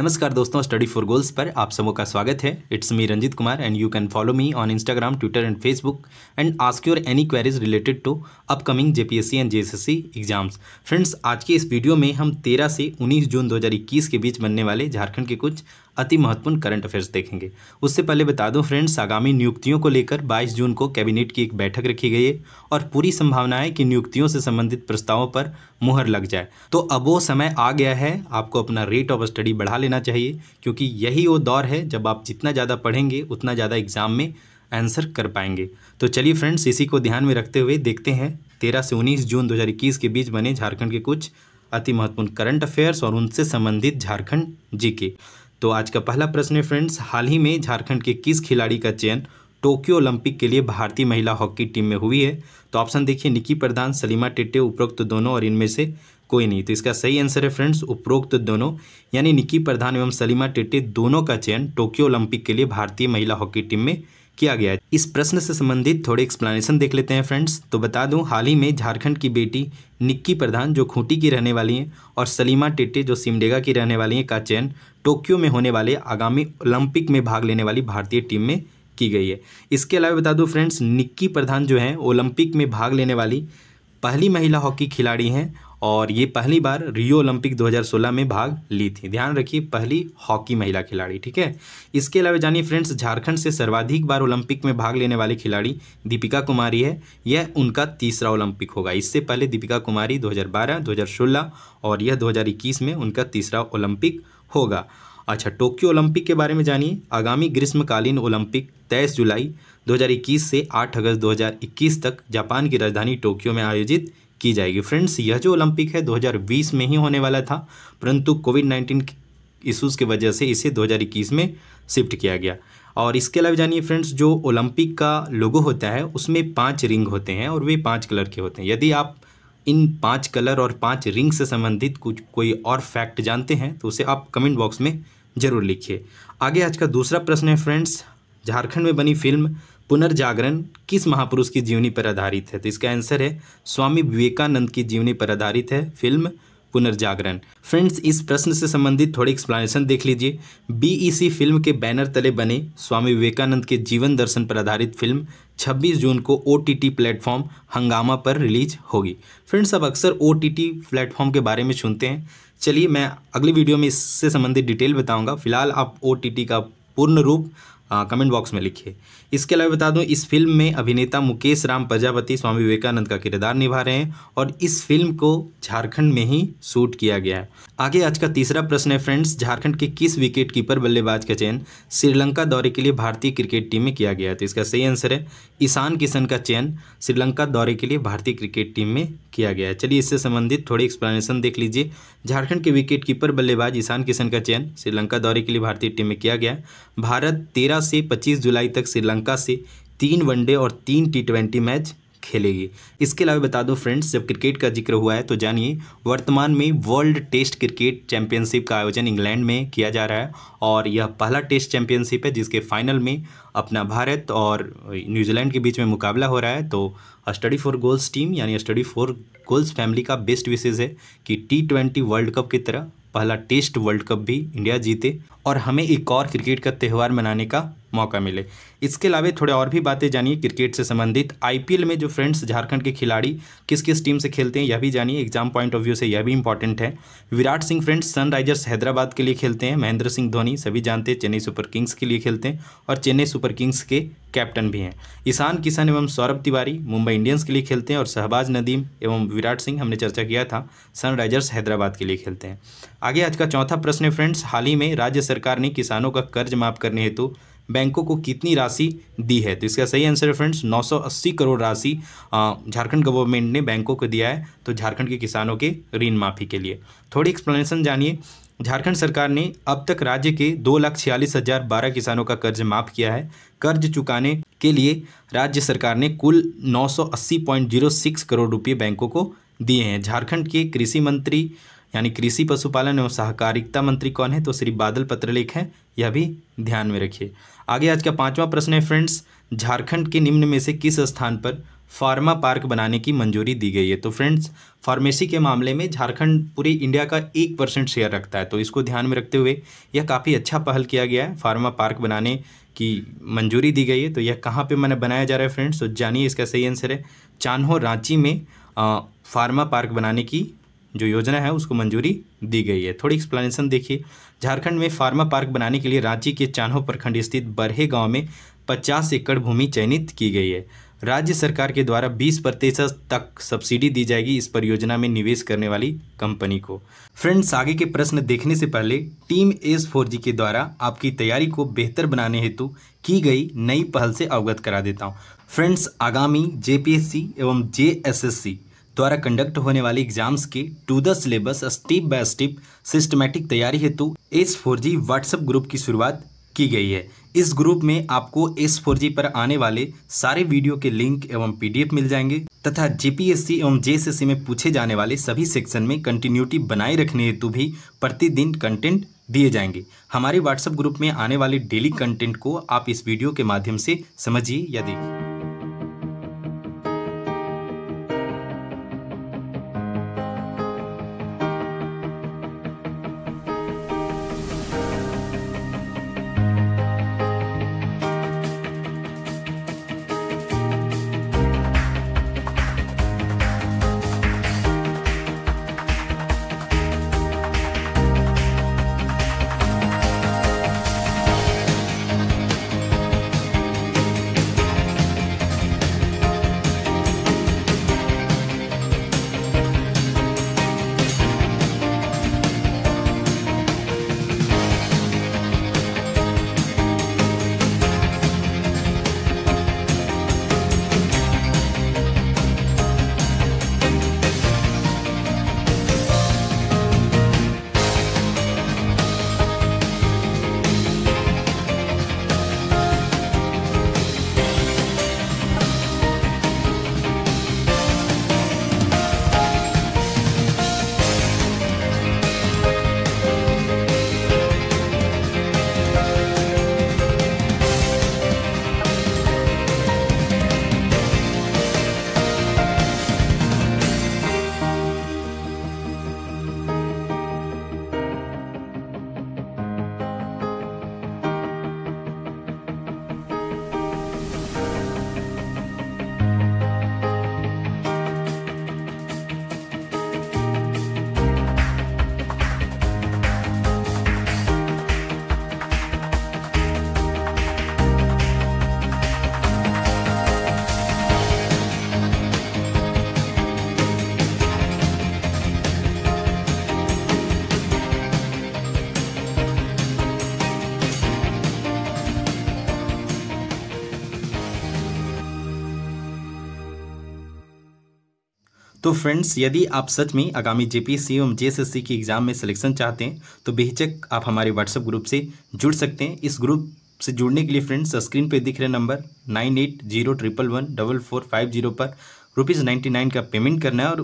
नमस्कार दोस्तों study for goals पर आप सबों का स्वागत है it's me Ranjit Kumar and you can follow me on Instagram Twitter and Facebook and ask your any queries related to upcoming JPSC and JSSC exams friends आज के इस वीडियो में हम 13 से 19 जून 2021 के बीच बनने वाले झारखंड के कुछ अति महत्वपूर्ण करंट अफेयर्स देखेंगे उससे पहले बता दूं फ्रेंड्स आगामी नियुक्तियों को लेकर 22 जून को कैबिनेट की एक बैठक रखी गई है और पूरी संभावना है कि नियुक्तियों से संबंधित प्रस्तावों पर मुहर लग जाए तो अब वो समय आ गया है आपको अपना रेट ऑफ स्टडी बढ़ा लेना चाहिए क्योंकि यही वो दौर है जब आप जितना ज़्यादा पढ़ेंगे उतना ज़्यादा एग्जाम में आंसर कर पाएंगे तो चलिए फ्रेंड्स इसी को ध्यान में रखते हुए देखते हैं तेरह से उन्नीस जून दो के बीच बने झारखंड के कुछ अति महत्वपूर्ण करंट अफेयर्स और उनसे संबंधित झारखंड जीके तो आज का पहला प्रश्न है फ्रेंड्स हाल ही में झारखंड के किस खिलाड़ी का चयन टोक्यो ओलंपिक के लिए भारतीय महिला हॉकी टीम में हुई है तो ऑप्शन देखिए निकी प्रधान सलीमा टेटे उपरोक्त तो दोनों और इनमें से कोई नहीं तो इसका सही आंसर है फ्रेंड्स उपरोक्त तो दोनों यानी निकी प्रधान एवं सलीमा टेटे दोनों का चयन टोक्यो ओलंपिक के लिए भारतीय महिला हॉकी टीम में किया गया है इस प्रश्न से संबंधित थोड़े एक्सप्लेनेशन देख लेते हैं फ्रेंड्स तो बता दूं हाल ही में झारखंड की बेटी निक्की प्रधान जो खूंटी की रहने वाली हैं और सलीमा टेटे जो सिमडेगा की रहने वाली हैं का चयन टोक्यो में होने वाले आगामी ओलंपिक में भाग लेने वाली भारतीय टीम में की गई है इसके अलावा बता दूँ फ्रेंड्स निक्की प्रधान जो हैं ओलंपिक में भाग लेने वाली पहली महिला हॉकी खिलाड़ी हैं और ये पहली बार रियो ओलंपिक 2016 में भाग ली थी ध्यान रखिए पहली हॉकी महिला खिलाड़ी ठीक है इसके अलावा जानिए फ्रेंड्स झारखंड से सर्वाधिक बार ओलंपिक में भाग लेने वाली खिलाड़ी दीपिका कुमारी है यह उनका तीसरा ओलंपिक होगा इससे पहले दीपिका कुमारी 2012, 2016 और यह 2021 में उनका तीसरा ओलंपिक होगा अच्छा टोक्यो ओलंपिक के बारे में जानिए आगामी ग्रीष्मकालीन ओलंपिक 23 जुलाई 2021 से 8 अगस्त 2021 तक जापान की राजधानी टोक्यो में आयोजित की जाएगी फ्रेंड्स यह जो ओलंपिक है 2020 में ही होने वाला था परंतु कोविड नाइन्टीन इशूज़ की वजह से इसे 2021 में शिफ्ट किया गया और इसके अलावा जानिए फ्रेंड्स जो ओलंपिक का लोगो होता है उसमें पाँच रिंग होते हैं और वे पाँच कलर के होते हैं यदि आप इन पाँच कलर और पाँच रिंग से संबंधित कुछ कोई और फैक्ट जानते हैं तो उसे आप कमेंट बॉक्स में ज़रूर लिखिए आगे आज का दूसरा प्रश्न है फ्रेंड्स झारखंड में बनी फिल्म पुनर्जागरण किस महापुरुष की जीवनी पर आधारित है तो इसका आंसर है स्वामी विवेकानंद की जीवनी पर आधारित है फिल्म पुनर्जागरण फ्रेंड्स इस प्रश्न से संबंधित थोड़ी एक्सप्लेनेशन देख लीजिए बीईसी e फिल्म के बैनर तले बने स्वामी विवेकानंद के जीवन दर्शन पर आधारित फिल्म 26 जून को ओ टी टी प्लेटफॉर्म हंगामा पर रिलीज होगी फ्रेंड्स अब अक्सर ओ टी टी प्लेटफॉर्म के बारे में सुनते हैं चलिए मैं अगली वीडियो में इससे संबंधित डिटेल बताऊँगा फिलहाल आप ओ टी टी का पूर्ण रूप कमेंट बॉक्स में लिखिए इसके अलावा बता दूं इस फिल्म में अभिनेता मुकेश राम प्रजापति स्वामी विवेकानंद का किरदार निभा रहे हैं और इस फिल्म को झारखंड में ही शूट किया गया है आगे आज का तीसरा प्रश्न है फ्रेंड्स झारखंड के किस विकेट कीपर बल्लेबाज का चयन श्रीलंका दौरे के लिए भारतीय क्रिकेट टीम में किया गया तो इसका सही आंसर है ईशान किशन का चयन श्रीलंका दौरे के लिए भारतीय क्रिकेट टीम में किया गया है चलिए इससे संबंधित थोड़ी एक्सप्लेनेशन देख लीजिए झारखंड के विकेट कीपर बल्लेबाज ईशान किशन का चयन श्रीलंका दौरे के लिए भारतीय टीम में किया गया भारत तेरह से पच्चीस जुलाई तक श्रीलंका श्रीलंका से तीन वनडे और तीन टी ट्वेंटी मैच खेलेगी इसके अलावा बता दो फ्रेंड्स जब क्रिकेट का जिक्र हुआ है तो जानिए वर्तमान में वर्ल्ड टेस्ट क्रिकेट चैंपियनशिप का आयोजन इंग्लैंड में किया जा रहा है और यह पहला टेस्ट चैंपियनशिप है जिसके फाइनल में अपना भारत और न्यूजीलैंड के बीच में मुकाबला हो रहा है तो स्टडी फॉर गोल्स टीम यानी स्टडी फॉर गोल्स फैमिली का बेस्ट विशेज है कि टी ट्वेंटी वर्ल्ड कप की तरह पहला टेस्ट वर्ल्ड कप भी इंडिया जीते और हमें एक और क्रिकेट का त्यौहार मनाने का मौका मिले इसके अलावा थोड़े और भी बातें जानिए क्रिकेट से संबंधित आईपीएल में जो फ्रेंड्स झारखंड के खिलाड़ी किस किस टीम से खेलते हैं यह भी जानिए एग्जाम पॉइंट ऑफ व्यू से यह भी इंपॉर्टेंट है विराट सिंह फ्रेंड्स सनराइजर्स हैदराबाद के लिए खेलते हैं महेंद्र सिंह धोनी सभी जानते हैं चेन्नई सुपर किंग्स के लिए खेलते हैं और चेन्नई सुपर किंग्स के कैप्टन भी हैं ईशान किशन एवं सौरभ तिवारी मुंबई इंडियंस के लिए खेलते हैं और शहबाज नदीम एवं विराट सिंह हमने चर्चा किया था सनराइजर्स हैदराबाद के लिए खेलते हैं आगे आज का चौथा प्रश्न है फ्रेंड्स हाल ही में राज्य सरकार ने किसानों का कर्ज माफ करने हेतु बैंकों को कितनी राशि दी है तो इसका सही आंसर है फ्रेंड्स 980 करोड़ राशि झारखंड गवर्नमेंट ने बैंकों को दिया है तो झारखंड के किसानों के ऋण माफ़ी के लिए थोड़ी एक्सप्लेनेशन जानिए झारखंड सरकार ने अब तक राज्य के दो लाख छियालीस हज़ार बारह किसानों का कर्ज माफ़ किया है कर्ज चुकाने के लिए राज्य सरकार ने कुल नौ करोड़ रुपये बैंकों को दिए हैं झारखंड के कृषि मंत्री यानी कृषि पशुपालन एवं सहकारिता मंत्री कौन है तो श्री बादल पत्रलेख हैं यह भी ध्यान में रखिए आगे आज का पांचवा प्रश्न है फ्रेंड्स झारखंड के निम्न में से किस स्थान पर फार्मा पार्क बनाने की मंजूरी दी गई है तो फ्रेंड्स फार्मेसी के मामले में झारखंड पूरी इंडिया का एक परसेंट शेयर रखता है तो इसको ध्यान में रखते हुए यह काफ़ी अच्छा पहल किया गया है फार्मा पार्क बनाने की मंजूरी दी गई है तो यह कहाँ पे मैंने बनाया जा रहा है फ्रेंड्स तो जानिए इसका सही आंसर है चान्हो रांची में फार्मा पार्क बनाने की जो योजना है उसको मंजूरी दी गई है थोड़ी एक्सप्लेनेशन देखिए झारखंड में फार्मा पार्क बनाने के लिए रांची के चान्हो प्रखंड स्थित बरहे गांव में 50 एकड़ भूमि चयनित की गई है राज्य सरकार के द्वारा 20 प्रतिशत तक सब्सिडी दी जाएगी इस परियोजना में निवेश करने वाली कंपनी को फ्रेंड्स आगे के प्रश्न देखने से पहले टीम एस फोर जी के द्वारा आपकी तैयारी को बेहतर बनाने हेतु की गई नई पहल से अवगत करा देता हूँ फ्रेंड्स आगामी जेपीएससी एवं जेएसएससी द्वारा कंडक्ट होने वाले एग्जाम्स की to the syllabus step by step systematic तैयारी हेतु S four G WhatsApp group की शुरुआत की गई है इस ग्रुप में आपको एस फोर जी पर आने वाले सारे वीडियो के लिंक एवं पीडीएफ मिल जाएंगे तथा जीपीएससी एवं सी में पूछे जाने वाले सभी सेक्शन में कंटिन्यूटी बनाए रखने हेतु भी प्रतिदिन कंटेंट दिए जाएंगे हमारे व्हाट्सएप ग्रुप में आने वाले डेली कंटेंट को आप इस वीडियो के माध्यम से समझिए या देखिए तो फ्रेंड्स यदि आप सच में आगामी जे जेपीएससी एवं सी की एग्ज़ाम में सिलेक्शन चाहते हैं तो बेहिचक आप हमारे व्हाट्सएप ग्रुप से जुड़ सकते हैं इस ग्रुप से जुड़ने के लिए फ्रेंड्स स्क्रीन पे दिख रहे number nine eight zero triple one double four five zero पर रुपीज़ नाइन्टी नाइन का पेमेंट करना है और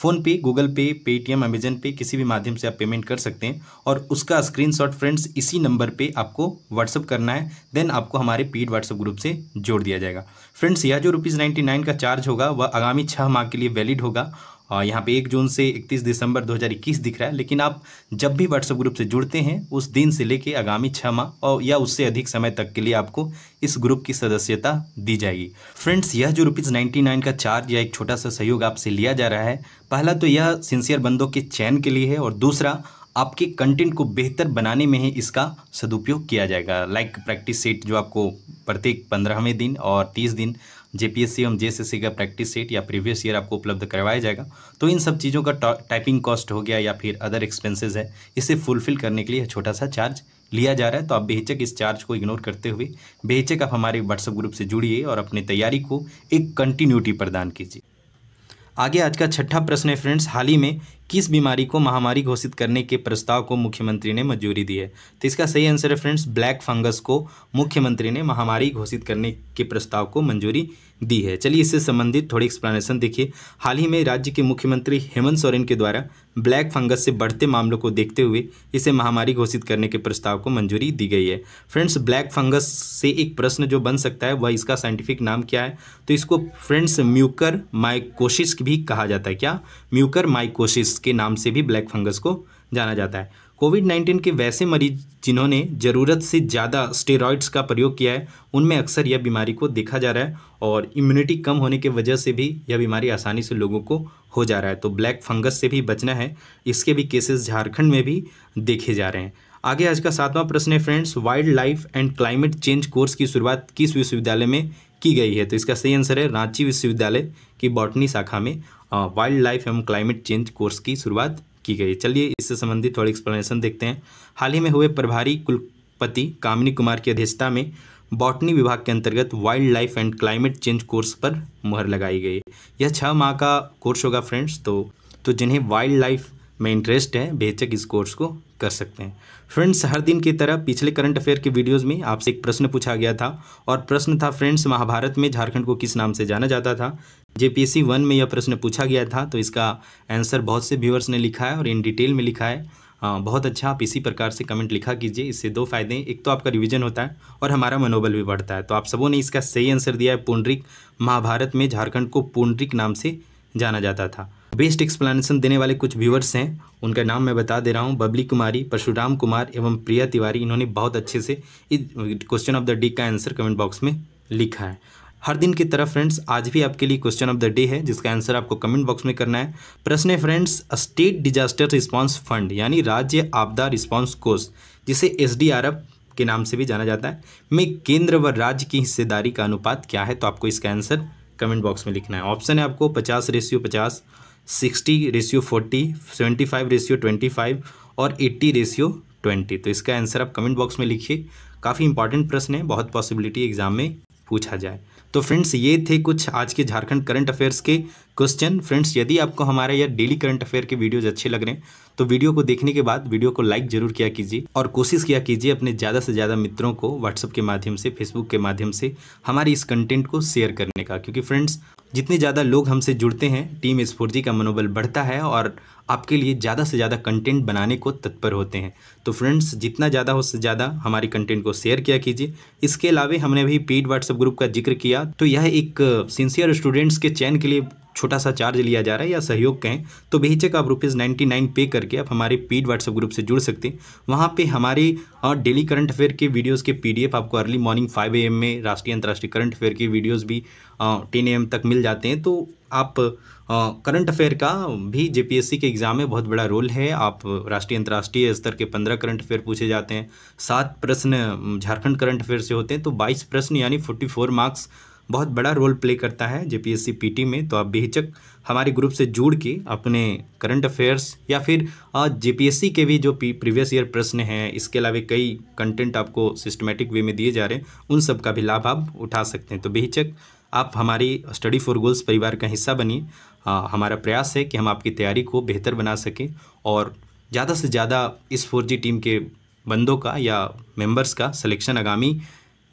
फ़ोन पे गूगल पे पेटीएम अमेजन पे किसी भी माध्यम से आप पेमेंट कर सकते हैं और उसका स्क्रीनशॉट फ्रेंड्स इसी नंबर पे आपको व्हाट्सअप करना है देन आपको हमारे पेड व्हाट्सअप ग्रुप से जोड़ दिया जाएगा फ्रेंड्स यह जो रुपीज़ नाइन्टी का चार्ज होगा वह आगामी छः माह के लिए वैलिड होगा यहाँ पे एक जून से 31 दिसंबर 2021 दिख रहा है लेकिन आप जब भी व्हाट्सएप ग्रुप से जुड़ते हैं उस दिन से लेके आगामी छः माह और या उससे अधिक समय तक के लिए आपको इस ग्रुप की सदस्यता दी जाएगी फ्रेंड्स यह जो रुपीज़ नाइन्टी नाइन का चार्ज या एक छोटा सा सहयोग आपसे लिया जा रहा है पहला तो यह सिंसियर बंदों के चयन के लिए है और दूसरा आपके कंटेंट को बेहतर बनाने में ही इसका सदुपयोग किया जाएगा लाइक प्रैक्टिस सेट जो आपको प्रत्येक पंद्रहवें दिन और तीस दिन जेपीएससी एवं सी का प्रैक्टिस सेट या प्रीवियस ईयर आपको उपलब्ध करवाया जाएगा तो इन सब चीज़ों का टाइपिंग कॉस्ट हो गया या फिर अदर एक्सपेंसेस है इसे फुलफिल करने के लिए छोटा सा चार्ज लिया जा रहा है तो आप बेहिचक इस चार्ज को इग्नोर करते हुए बेहिचक आप हमारे व्हाट्सएप ग्रुप से जुड़िए और अपनी तैयारी को एक कंटिन्यूटी प्रदान कीजिए आगे आज का छठा प्रश्न है फ्रेंड्स हाल ही में किस बीमारी को महामारी घोषित करने के प्रस्ताव को मुख्यमंत्री ने मंजूरी दी है तो इसका सही आंसर है फ्रेंड्स ब्लैक फंगस को मुख्यमंत्री ने महामारी घोषित करने के प्रस्ताव को मंजूरी दी है चलिए इससे संबंधित थोड़ी एक्सप्लेनेशन देखिए हाल ही में राज्य के मुख्यमंत्री हेमंत सोरेन के द्वारा ब्लैक फंगस से बढ़ते मामलों को देखते हुए इसे महामारी घोषित करने के प्रस्ताव को मंजूरी दी गई है फ्रेंड्स ब्लैक फंगस से एक प्रश्न जो बन सकता है वह इसका साइंटिफिक नाम क्या है तो इसको फ्रेंड्स म्यूकर माइकोशिस भी कहा जाता है क्या म्यूकर माइकोशिस के नाम से भी ब्लैक फंगस को जाना जाता है कोविड नाइन्टीन के वैसे मरीज जिन्होंने ज़रूरत से ज़्यादा स्टेरॉइड्स का प्रयोग किया है उनमें अक्सर यह बीमारी को देखा जा रहा है और इम्यूनिटी कम होने की वजह से भी यह बीमारी आसानी से लोगों को हो जा रहा है तो ब्लैक फंगस से भी बचना है इसके भी केसेस झारखंड में भी देखे जा रहे हैं आगे आज का सातवां प्रश्न है friends wildlife and climate change course की शुरुआत किस विश्वविद्यालय में की गई है तो इसका सही आंसर है रांची विश्वविद्यालय की बॉटनी शाखा में वाइल्ड लाइफ एवं क्लाइमेट चेंज कोर्स की शुरुआत की गई चलिए इससे संबंधित थोड़ी एक्सप्लेनेशन देखते हैं हाल ही में हुए प्रभारी कुलपति कामिनी कुमार की अध्यक्षता में बॉटनी विभाग के अंतर्गत wildlife and climate change course पर मुहर लगाई गई यह छः माह का कोर्स होगा फ्रेंड्स तो तो जिन्हें वाइल्ड लाइफ में इंटरेस्ट है बेचक इस कोर्स को कर सकते हैं फ्रेंड्स हर दिन की तरह पिछले करंट अफेयर के वीडियोस में आपसे एक प्रश्न पूछा गया था और प्रश्न था फ्रेंड्स महाभारत में झारखंड को किस नाम से जाना जाता था जेपीएससी वन में यह प्रश्न पूछा गया था तो इसका आंसर बहुत से व्यूअर्स ने लिखा है और इन डिटेल में लिखा है आ, बहुत अच्छा आप इसी प्रकार से कमेंट लिखा कीजिए इससे दो फायदे हैं एक तो आपका रिवीजन होता है और हमारा मनोबल भी बढ़ता है तो आप सबों ने इसका सही आंसर दिया है पुंडरिक महाभारत में झारखंड को पुंडरिक नाम से जाना जाता था बेस्ट एक्सप्लेनेशन देने वाले कुछ व्यूअर्स हैं उनका नाम मैं बता दे रहा हूँ बबली कुमारी परशुराम कुमार एवं प्रिया तिवारी इन्होंने बहुत अच्छे से इस क्वेश्चन ऑफ द डे का आंसर कमेंट बॉक्स में लिखा है हर दिन की तरह फ्रेंड्स आज भी आपके लिए क्वेश्चन ऑफ द डे है जिसका आंसर आपको कमेंट बॉक्स में करना है प्रश्न है friends state disaster response fund यानी राज्य आपदा रिस्पांस कोर्स जिसे एस के नाम से भी जाना जाता है में केंद्र व राज्य की हिस्सेदारी का अनुपात क्या है तो आपको इसका आंसर कमेंट बॉक्स में लिखना है ऑप्शन है आपको पचास रेशियो पचास sixty ratio forty seventy five ratio twenty five और एट्टी रेशियो ट्वेंटी तो इसका आंसर आप कमेंट बॉक्स में लिखिए काफ़ी इंपॉर्टेंट प्रश्न है बहुत पॉसिबिलिटी एग्जाम में पूछा जाए तो फ्रेंड्स ये थे कुछ आज के झारखंड करंट अफेयर्स के क्वेश्चन फ्रेंड्स यदि आपको हमारे यह डेली करंट अफेयर के वीडियोज अच्छे लग रहे हैं तो वीडियो को देखने के बाद वीडियो को लाइक जरूर किया कीजिए और कोशिश किया कीजिए अपने ज़्यादा से ज़्यादा मित्रों को व्हाट्सअप के माध्यम से फेसबुक के माध्यम से हमारे इस कंटेंट को शेयर करने का क्योंकि फ्रेंड्स जितने ज़्यादा लोग हमसे जुड़ते हैं टीम स्फूर्जी का मनोबल बढ़ता है और आपके लिए ज़्यादा से ज़्यादा कंटेंट बनाने को तत्पर होते हैं तो फ्रेंड्स जितना ज़्यादा हो से ज़्यादा हमारे कंटेंट को शेयर किया कीजिए इसके अलावा हमने भी पेड व्हाट्सएप ग्रुप का जिक्र किया तो यह एक सिंसियर uh, स्टूडेंट्स के चयन के लिए छोटा सा चार्ज लिया जा रहा है या सहयोग कहें तो बेहिचक आप रुपीज़ नाइन्टी नाइन पे करके आप हमारे पेड व्हाट्सएप ग्रुप से जुड़ सकते हैं वहाँ पे हमारे और डेली करंट अफेयर के वीडियोस के पीडीएफ आपको अर्ली मॉर्निंग फाइव एम में राष्ट्रीय अंतर्राष्ट्रीय करंट अफेयर के वीडियोस भी टेन uh, एम तक मिल जाते हैं तो आप करंट अफेयर का भी जेपीएससी के एग्ज़ाम में बहुत बड़ा रोल है आप राष्ट्रीय अंतर्राष्ट्रीय स्तर के पंद्रह करंट अफेयर पूछे जाते हैं सात प्रश्न झारखंड करंट अफेयर से होते हैं तो बाईस प्रश्न यानी फोर्टी फोर मार्क्स बहुत बड़ा रोल प्ले करता है जेपीएससी पीटी में तो आप बेहिचक हमारे ग्रुप से जुड़ के अपने करंट अफेयर्स या फिर जेपीएससी के भी जो प्रीवियस ईयर प्रश्न हैं इसके अलावा कई कंटेंट आपको सिस्टमेटिक वे में दिए जा रहे हैं उन सब का भी लाभ आप उठा सकते हैं तो बेहिचक आप हमारी स्टडी फॉर गोल्स परिवार का हिस्सा बनिए हमारा प्रयास है कि हम आपकी तैयारी को बेहतर बना सकें और ज़्यादा से ज़्यादा इस फोर टीम के बंदों का या मेंबर्स का सिलेक्शन आगामी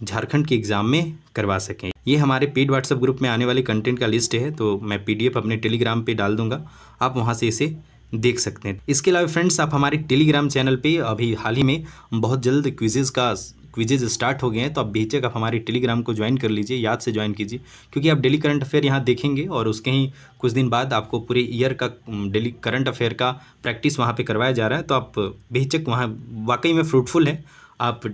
झारखंड के एग्ज़ाम में करवा सकें ये हमारे पेड व्हाट्सएप ग्रुप में आने वाले कंटेंट का लिस्ट है तो मैं पीडीएफ अपने टेलीग्राम पे डाल दूंगा आप वहाँ से इसे देख सकते हैं इसके अलावा फ्रेंड्स आप हमारे टेलीग्राम चैनल पे अभी हाल ही में बहुत जल्द क्विजेज़ का क्विजेज स्टार्ट हो गए हैं तो आप बेचक आप हमारे टेलीग्राम को ज्वाइन कर लीजिए याद से ज्वाइन कीजिए क्योंकि आप डेली करंट अफेयर यहाँ देखेंगे और उसके ही कुछ दिन बाद आपको पूरे ईयर का डेली करंट अफेयर का प्रैक्टिस वहाँ पर करवाया जा रहा है तो आप बेचक वहाँ वाकई में फ्रूटफुल है आप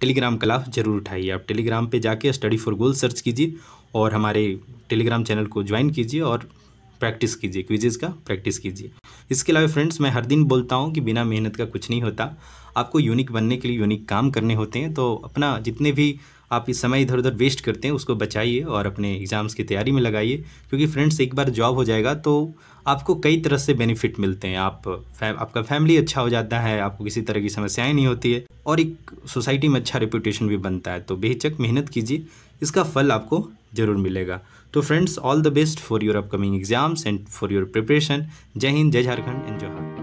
टेलीग्राम का लाभ जरूर उठाइए आप टेलीग्राम पे जाके स्टडी फॉर गोल सर्च कीजिए और हमारे टेलीग्राम चैनल को ज्वाइन कीजिए और प्रैक्टिस कीजिए क्विजेज का प्रैक्टिस कीजिए इसके अलावा फ्रेंड्स मैं हर दिन बोलता हूँ कि बिना मेहनत का कुछ नहीं होता आपको यूनिक बनने के लिए यूनिक काम करने होते हैं तो अपना जितने भी आप इस समय इधर उधर वेस्ट करते हैं उसको बचाइए और अपने एग्ज़ाम्स की तैयारी में लगाइए क्योंकि फ्रेंड्स एक बार जॉब हो जाएगा तो आपको कई तरह से बेनिफिट मिलते हैं आप फैम, आपका फैमिली अच्छा हो जाता है आपको किसी तरह की समस्याएं नहीं होती है और एक सोसाइटी में अच्छा रिप्यूटेशन भी बनता है तो बेहिचक मेहनत कीजिए इसका फल आपको ज़रूर मिलेगा तो friends all the best for your upcoming exams and for your preparation जय हिंद जय झारखंड एंड जोहार